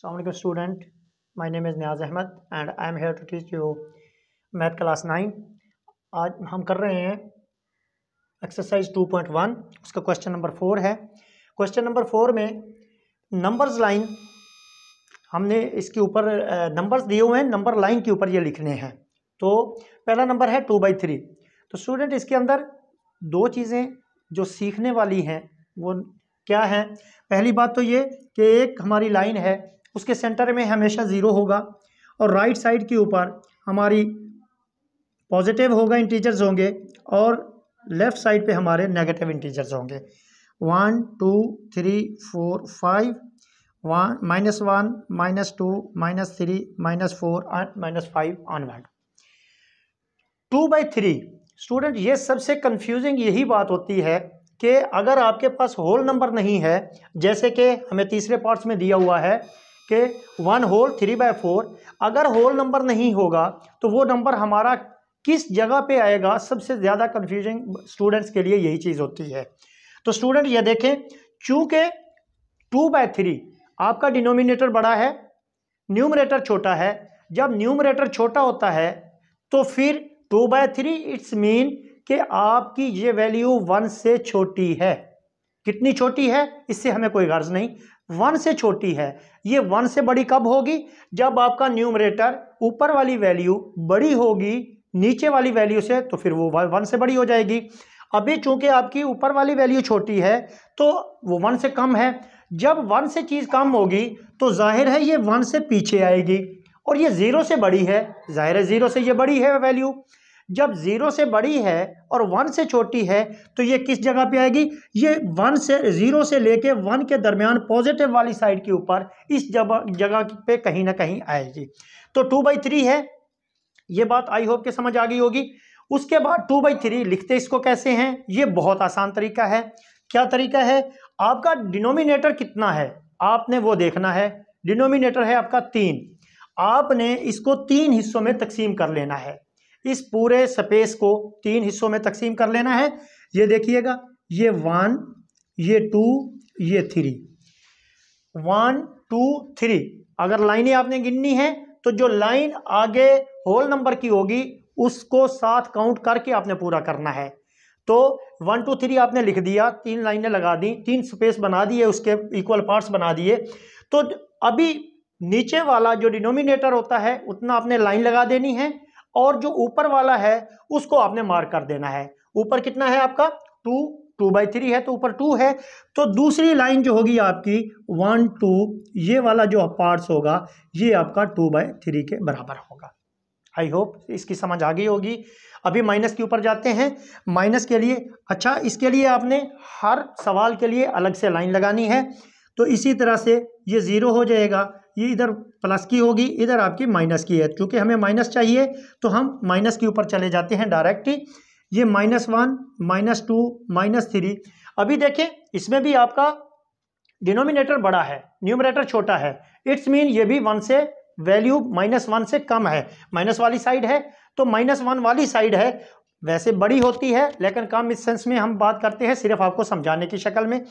Assalamualaikum student, my name is Niaz Ahmed and I am here to teach you math class nine आज हम कर रहे हैं exercise one उसका question number four है question number four में numbers line हमने इसके ऊपर नंबर्स दिए हुए हैं नंबर लाइन के ऊपर ये लिखने हैं तो पहला नंबर है टू बाई थ्री तो स्टूडेंट इसके अंदर दो चीज़ें जो सीखने वाली हैं वो क्या है पहली बात तो ये कि एक हमारी लाइन है उसके सेंटर में हमेशा ज़ीरो होगा और राइट साइड के ऊपर हमारी पॉजिटिव होगा इंटीजर्स होंगे और लेफ़्ट साइड पे हमारे नेगेटिव इंटीजर्स होंगे one two three four five one minus one minus two minus three minus four and minus five onward two by three student ये सबसे कंफ्यूजिंग यही बात होती है कि अगर आपके पास होल नंबर नहीं है जैसे कि हमें तीसरे पार्ट्स में दिया हुआ है के one whole three by four अगर होल नंबर नहीं होगा तो वो नंबर हमारा किस जगह पे आएगा सबसे ज़्यादा कन्फ्यूजिंग स्टूडेंट्स के लिए यही चीज़ होती है तो स्टूडेंट ये देखें चूँकि टू बाय थ्री आपका डिनोमिनेटर बड़ा है न्यूमरेटर छोटा है जब न्यूमरेटर छोटा होता है तो फिर two by three it's mean कि आपकी ये वैल्यू वन से छोटी है कितनी छोटी है इससे हमें कोई गर्ज नहीं वन से छोटी है ये वन से बड़ी कब होगी जब आपका न्यूमरेटर ऊपर वाली वैल्यू बड़ी होगी नीचे वाली वैल्यू से तो फिर वो वन से बड़ी हो जाएगी अभी चूंकि आपकी ऊपर वाली वैल्यू छोटी है तो वो वन से कम है जब वन से चीज़ कम होगी तो जाहिर है ये वन से पीछे आएगी और ये ज़ीरो से बड़ी है ज़ाहिर है ज़ीरो से ये बड़ी है वैल्यू जब ज़ीरो से बड़ी है और वन से छोटी है तो ये किस जगह पे आएगी ये वन से ज़ीरो से लेके वन के दरमियान पॉजिटिव वाली साइड के ऊपर इस जगह जगह पे कहीं ना कहीं आएगी तो टू बाई थ्री है ये बात आई होप के समझ आ गई होगी उसके बाद टू बाई थ्री लिखते इसको कैसे हैं ये बहुत आसान तरीका है क्या तरीका है आपका डिनोमिनेटर कितना है आपने वो देखना है डिनोमिनेटर है आपका तीन आपने इसको तीन हिस्सों में तकसीम कर लेना है इस पूरे स्पेस को तीन हिस्सों में तकसीम कर लेना है ये देखिएगा ये वन ये टू ये थ्री वन टू थ्री अगर लाइनें आपने गिननी है तो जो लाइन आगे होल नंबर की होगी उसको साथ काउंट करके आपने पूरा करना है तो वन टू थ्री आपने लिख दिया तीन लाइनें लगा दी तीन स्पेस बना दिए उसके इक्वल पार्ट्स बना दिए तो अभी नीचे वाला जो डिनोमिनेटर होता है उतना आपने लाइन लगा देनी है और जो ऊपर वाला है उसको आपने मार्क कर देना है ऊपर कितना है आपका टू टू बाई थ्री है तो ऊपर टू है तो दूसरी लाइन जो होगी आपकी वन टू ये वाला जो पार्ट्स होगा ये आपका टू बाई थ्री के बराबर होगा आई होप इसकी समझ आ गई होगी अभी माइनस के ऊपर जाते हैं माइनस के लिए अच्छा इसके लिए आपने हर सवाल के लिए अलग से लाइन लगानी है तो इसी तरह से ये ज़ीरो हो जाएगा ये इधर प्लस की होगी इधर आपकी माइनस की है क्योंकि हमें माइनस चाहिए तो हम माइनस के ऊपर चले जाते हैं डायरेक्ट ये minus one minus two minus three अभी देखें इसमें भी आपका डिनोमिनेटर बड़ा है न्यूमिनेटर छोटा है इट्स मीन ये भी वन से वैल्यू माइनस वन से कम है माइनस वाली साइड है तो माइनस वन वाली साइड है वैसे बड़ी होती है लेकिन कम इस सेंस में हम बात करते हैं सिर्फ आपको समझाने की शक्ल में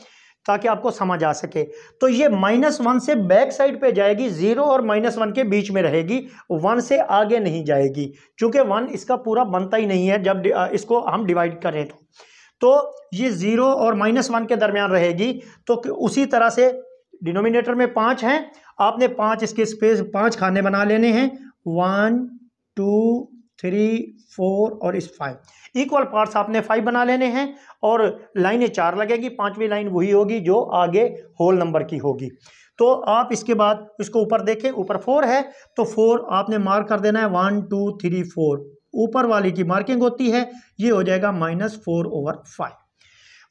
ताकि आपको समझ आ सके तो ये माइनस वन से बैक साइड पे जाएगी ज़ीरो और माइनस वन के बीच में रहेगी वन से आगे नहीं जाएगी क्योंकि वन इसका पूरा बनता ही नहीं है जब इसको हम डिवाइड करें तो तो ये ज़ीरो और माइनस वन के दरमियान रहेगी तो उसी तरह से डिनोमिनेटर में पाँच हैं आपने पाँच इसके स्पेस पाँच खाने बना लेने हैं वन टू थ्री फोर और इस फाइव इक्वल पार्ट्स आपने फाइव बना लेने हैं और लाइनें चार लगेगी पांचवी लाइन वही होगी जो आगे होल नंबर की होगी तो आप इसके बाद इसको ऊपर देखें ऊपर फोर है तो फोर आपने मार्क कर देना है वन टू थ्री फोर ऊपर वाली की मार्किंग होती है ये हो जाएगा माइनस फोर ओवर फाइव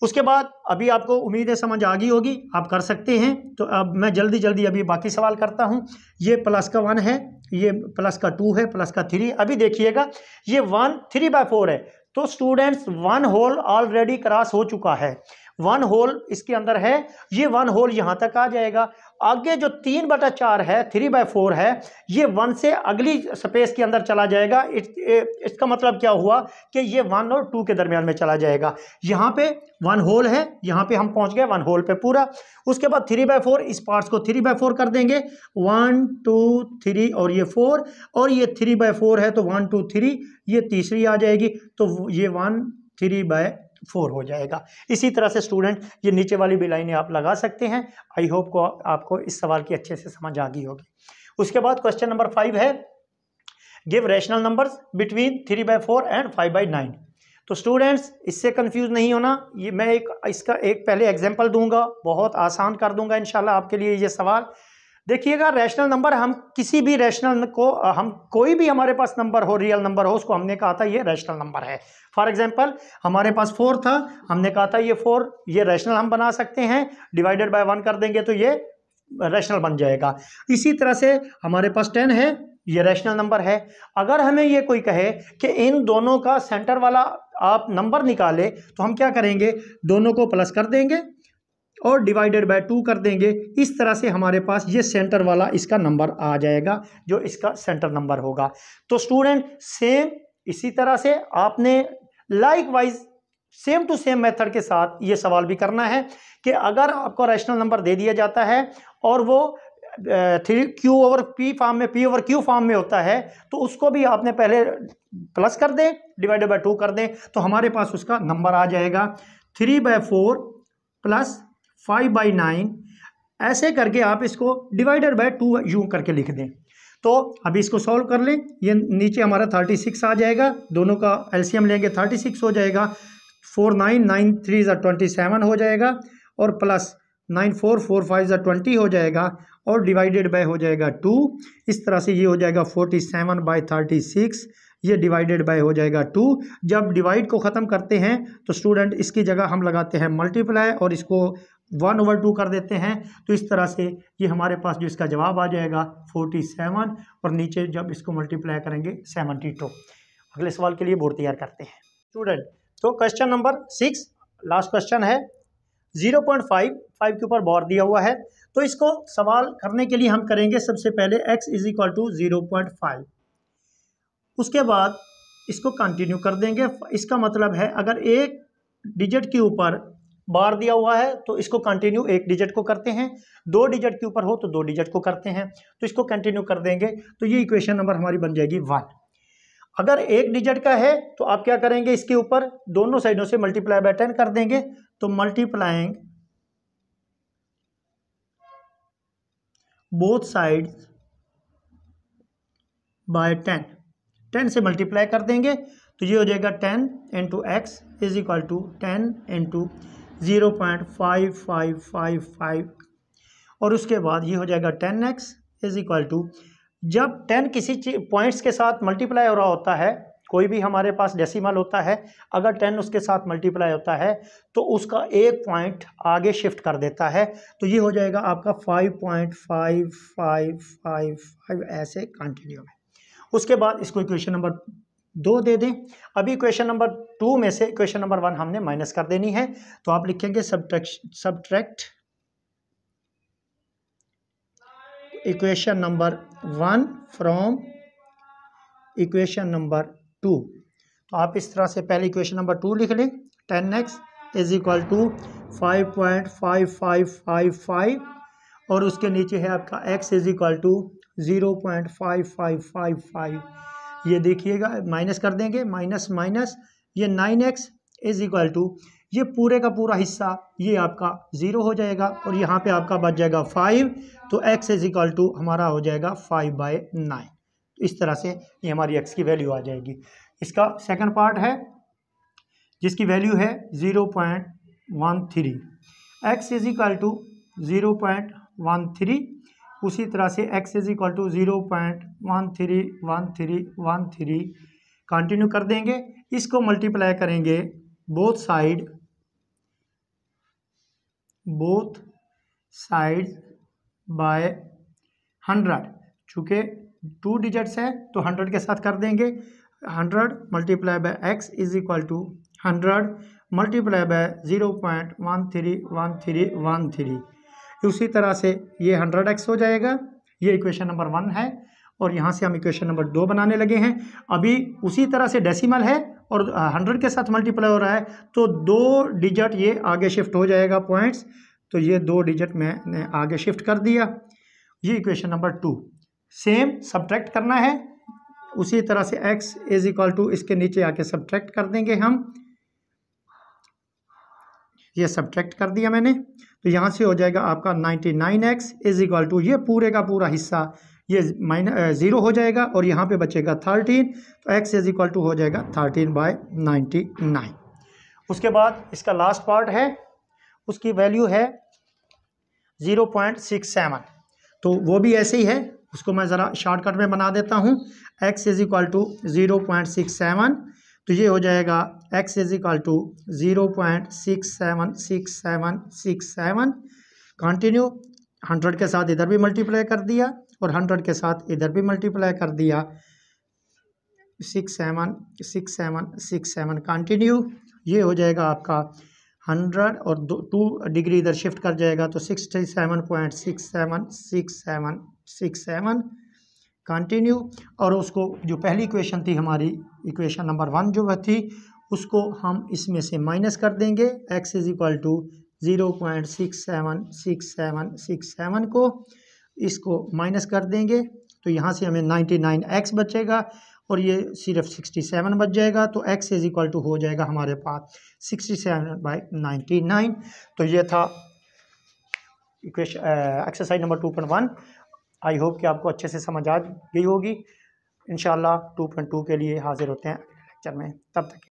उसके बाद अभी आपको उम्मीद है समझ आ गई होगी आप कर सकते हैं तो अब मैं जल्दी जल्दी अभी बाकी सवाल करता हूँ ये प्लस का वन है ये प्लस का टू है प्लस का थ्री अभी देखिएगा ये वन थ्री बाय फोर है तो students one whole already cross हो चुका है वन होल इसके अंदर है ये वन होल यहाँ तक आ जाएगा आगे जो तीन बटा चार है थ्री बाय फोर है ये वन से अगली स्पेस के अंदर चला जाएगा इस, ए, इसका मतलब क्या हुआ कि ये वन और टू के दरमियान में चला जाएगा यहाँ पे वन होल है यहाँ पे हम पहुँच गए वन होल पे पूरा उसके बाद थ्री बाय फोर इस पार्ट्स को थ्री बाय फोर कर देंगे वन टू थ्री और ये फोर और ये थ्री बाय फोर है तो वन टू थ्री ये तीसरी आ जाएगी तो ये वन थ्री बाय फोर हो जाएगा इसी तरह से स्टूडेंट ये नीचे वाली भी लाइनें आप लगा सकते हैं आई होप को आपको इस सवाल की अच्छे से समझ आ गई होगी उसके बाद क्वेश्चन नंबर फाइव है give rational numbers between three by four and five by nine तो स्टूडेंट्स इससे कंफ्यूज नहीं होना ये मैं एक इसका एक पहले एग्जाम्पल दूंगा बहुत आसान कर दूंगा इंशाल्लाह आपके लिए ये सवाल देखिएगा रैशनल नंबर हम किसी भी रैशनल को हम कोई भी हमारे पास नंबर हो रियल नंबर हो उसको हमने कहा था ये रैशनल नंबर है फॉर एग्जांपल हमारे पास फोर था हमने कहा था ये फोर ये रैशनल हम बना सकते हैं डिवाइडेड बाय वन कर देंगे तो ये रैशनल बन जाएगा इसी तरह से हमारे पास टेन है ये रैशनल नंबर है अगर हमें ये कोई कहे कि इन दोनों का सेंटर वाला आप नंबर निकाले तो हम क्या करेंगे दोनों को प्लस कर देंगे और डिवाइडेड बाय टू कर देंगे इस तरह से हमारे पास ये सेंटर वाला इसका नंबर आ जाएगा जो इसका सेंटर नंबर होगा तो स्टूडेंट सेम इसी तरह से आपने likewise same to same method के साथ ये सवाल भी करना है कि अगर आपको रैशनल नंबर दे दिया जाता है और वो three Q over P form में पी ओवर क्यू फॉर्म में होता है तो उसको भी आपने पहले प्लस कर दें डिवाइडेड बाय टू कर दें तो हमारे पास उसका नंबर आ जाएगा three by four plus five by nine ऐसे करके आप इसको डिवाइडर बाय टू यू करके लिख दें तो अभी इसको सॉल्व कर लें ये नीचे हमारा थर्टी सिक्स आ जाएगा दोनों का एलसीएम लेंगे थर्टी सिक्स हो जाएगा फोर नाइन नाइन थ्री ज़ा ट्वेंटी सेवन हो जाएगा और plus nine four four five ज़ा ट्वेंटी हो जाएगा और डिवाइडेड बाय हो जाएगा टू इस तरह से ये हो जाएगा forty seven by thirty six ये डिवाइडेड बाय हो जाएगा टू जब डिवाइड को ख़त्म करते हैं तो स्टूडेंट इसकी जगह हम लगाते हैं मल्टीप्लाई और इसको वन ओवर टू कर देते हैं तो इस तरह से ये हमारे पास जो इसका जवाब आ जाएगा फोर्टी सेवन और नीचे जब इसको मल्टीप्लाई करेंगे सेवनटी टू अगले सवाल के लिए बोर्ड तैयार करते हैं स्टूडेंट तो question number six last question है जीरो पॉइंट फाइव फाइव के ऊपर बॉर दिया हुआ है तो इसको सवाल करने के लिए हम करेंगे सबसे पहले X is equal to zero point five उसके बाद इसको कंटिन्यू कर देंगे इसका मतलब है अगर एक डिजिट के ऊपर बार दिया हुआ है तो इसको कंटिन्यू एक डिजिट को करते हैं दो डिजिट के ऊपर हो तो दो डिजिट को करते हैं तो इसको कंटिन्यू कर देंगे तो ये इक्वेशन नंबर हमारी बन जाएगी वन अगर एक डिजिट का है तो आप क्या करेंगे इसके ऊपर दोनों साइडों से मल्टीप्लाई बाय टेन कर देंगे तो multiplying both side by ten ten से मल्टीप्लाई कर देंगे तो ये हो जाएगा ten into X is equal to ten into zero point five five five five और उसके बाद ये हो जाएगा ten x is equal to जब टेन किसी पॉइंट्स के साथ मल्टीप्लाई हो रहा होता है कोई भी हमारे पास डेसिमल होता है अगर टेन उसके साथ मल्टीप्लाई होता है तो उसका एक पॉइंट आगे शिफ्ट कर देता है तो ये हो जाएगा आपका five point five five five five ऐसे कंटिन्यू है उसके बाद इसको इक्वेशन नंबर दो दे दें अभी क्वेश्चन नंबर टू में से क्वेश्चन नंबर वन हमने माइनस कर देनी है तो आप लिखेंगे subtract subtract equation number one from equation number two तो आप इस तरह से पहले इक्वेशन नंबर टू लिख लें ten x is equal to five point five five five five और उसके नीचे है आपका x is equal to zero point five five five five ये देखिएगा माइनस कर देंगे माइनस माइनस ये nine x is equal to ये पूरे का पूरा हिस्सा ये आपका ज़ीरो हो जाएगा और यहाँ पे आपका बच जाएगा फाइव तो एक्स इज इक्वल टू हमारा हो जाएगा फाइव बाय नाइन तो इस तरह से ये हमारी एक्स की वैल्यू आ जाएगी इसका सेकेंड पार्ट है जिसकी वैल्यू है zero point one three x is equal to zero point one three उसी तरह से x is equal to zero point one three one three one three continue कर देंगे इसको मल्टीप्लाई करेंगे both side both side by hundred चूँकि two digits है तो हंड्रेड के साथ कर देंगे hundred multiply by x is equal to hundred multiply by zero point one three one three one three उसी तरह से ये हंड्रेड एक्स हो जाएगा ये इक्वेशन नंबर वन है और यहाँ से हम इक्वेशन नंबर दो बनाने लगे हैं अभी उसी तरह से डेसिमल है और हंड्रेड के साथ मल्टीप्लाई हो रहा है तो दो डिजिट ये आगे शिफ्ट हो जाएगा पॉइंट्स तो ये दो डिजिट मैंने आगे शिफ्ट कर दिया ये equation number two same subtract करना है उसी तरह से एक्स इज इक्वल टू इसके नीचे आके सब्ट्रैक्ट कर देंगे हम ये सब्ट्रैक्ट कर दिया मैंने तो यहाँ से हो जाएगा आपका ninety nine x is equal to ये पूरे का पूरा हिस्सा ये माइन ज़ीरो हो जाएगा और यहाँ पे बचेगा थर्टीन तो एक्स इज इक्वल टू हो जाएगा थर्टीन बाई नाइन्टी नाइन उसके बाद इसका लास्ट पार्ट है उसकी वैल्यू है ज़ीरो पॉइंट सिक्स सेवन तो वो भी ऐसे ही है उसको मैं ज़रा शॉर्टकट में बना देता हूँ x is equal to zero point six seven तो ये हो जाएगा x is equal to zero point six seven six seven six seven continue hundred के साथ इधर भी मल्टीप्लाई कर दिया और हंड्रेड के साथ इधर भी मल्टीप्लाई कर दिया six seven six seven six seven continue ये हो जाएगा आपका हंड्रेड और दो टू डिग्री इधर शिफ्ट कर जाएगा तो sixty seven point six seven six seven six seven continue और उसको जो पहली इक्वेशन थी हमारी इक्वेशन नंबर वन जो थी उसको हम इसमें से माइनस कर देंगे x is equal to zero point six seven six seven six seven को इसको माइनस कर देंगे तो यहाँ से हमें नाइन्टी नाइन एक्स बचेगा और ये सिर्फ सिक्सटी सेवन बच जाएगा तो एक्स इज इक्वल टू हो जाएगा हमारे पास sixty seven by ninety nine तो ये था equation exercise number two point one I hope कि आपको अच्छे से समझ आ गई होगी इन टू पॉइंट टू के लिए हाज़िर होते हैं लेक्चर में तब तक